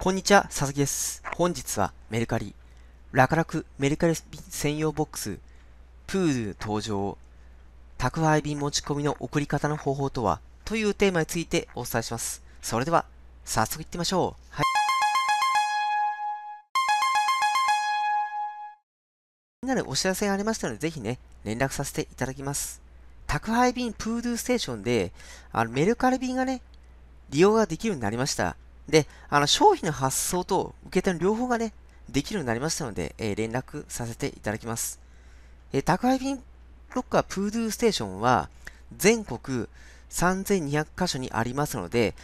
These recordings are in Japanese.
こんにちは、佐々木です。本日はメルカリ、ラカラクメルカリ専用ボックス、プール登場、宅配便持ち込みの送り方の方法とはというテーマについてお伝えします。それでは、早速いってみましょう。はい。みんなでお知らせがありましたので、ぜひね、連絡させていただきます。宅配便プードゥステーションで、あのメルカリ便がね、利用ができるようになりました。で、あの、商品の発送と受け手の両方がね、できるようになりましたので、えー、連絡させていただきます。えー、宅配便ロッカープードゥーステーションは、全国3200カ所にありますので、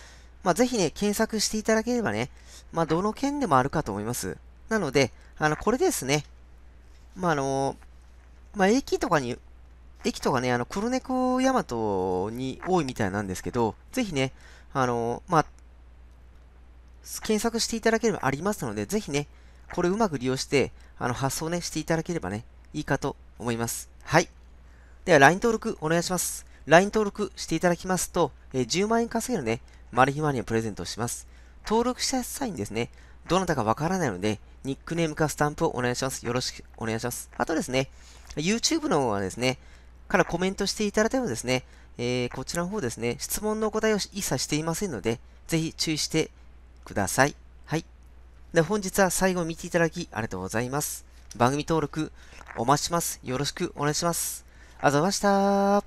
まあ、ぜひね、検索していただければね、まあ、どの県でもあるかと思います。なので、あの、これですね、まあ、あの、まあ、駅とかに、駅とかね、あの、黒猫ヤマトに多いみたいなんですけど、ぜひね、あの、まあ、検索していただければありますので、ぜひね、これうまく利用して、あの、発送ね、していただければね、いいかと思います。はい。では、LINE 登録お願いします。LINE 登録していただきますと、え10万円稼げるね、マル秘マニアプレゼントします。登録した際にですね、どなたかわからないので、ニックネームかスタンプをお願いします。よろしくお願いします。あとですね、YouTube の方はですね、からコメントしていただいてもですね、えー、こちらの方ですね、質問のお答えを一切していませんので、ぜひ注意してください。はい。で、本日は最後見ていただきありがとうございます。番組登録お待ちします。よろしくお願いします。あざました